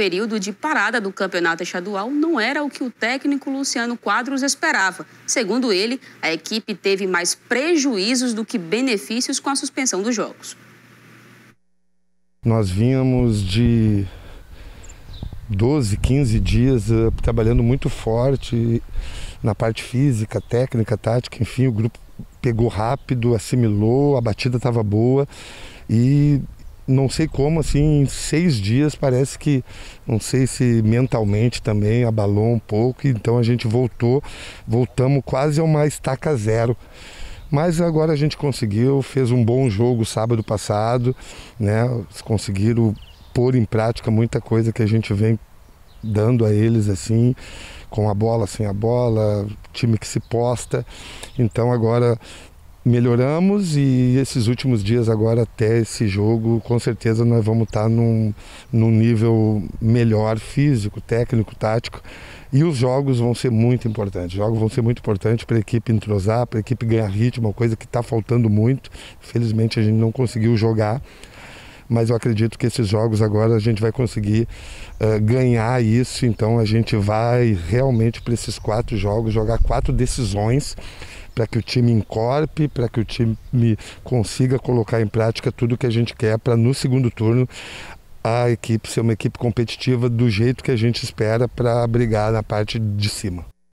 período de parada do campeonato estadual não era o que o técnico Luciano Quadros esperava. Segundo ele, a equipe teve mais prejuízos do que benefícios com a suspensão dos jogos. Nós vínhamos de 12, 15 dias eh, trabalhando muito forte na parte física, técnica, tática, enfim, o grupo pegou rápido, assimilou, a batida estava boa e não sei como, assim, em seis dias parece que, não sei se mentalmente também abalou um pouco, então a gente voltou, voltamos quase a uma estaca zero. Mas agora a gente conseguiu, fez um bom jogo sábado passado, né? Conseguiram pôr em prática muita coisa que a gente vem dando a eles assim, com a bola, sem a bola, time que se posta. Então agora melhoramos e esses últimos dias agora até esse jogo, com certeza nós vamos estar tá num, num nível melhor físico, técnico, tático. E os jogos vão ser muito importantes. jogos vão ser muito importantes para a equipe entrosar, para a equipe ganhar ritmo, uma coisa que está faltando muito. Felizmente a gente não conseguiu jogar mas eu acredito que esses jogos agora a gente vai conseguir uh, ganhar isso, então a gente vai realmente para esses quatro jogos jogar quatro decisões para que o time encorpe, para que o time consiga colocar em prática tudo que a gente quer para no segundo turno a equipe ser uma equipe competitiva do jeito que a gente espera para brigar na parte de cima.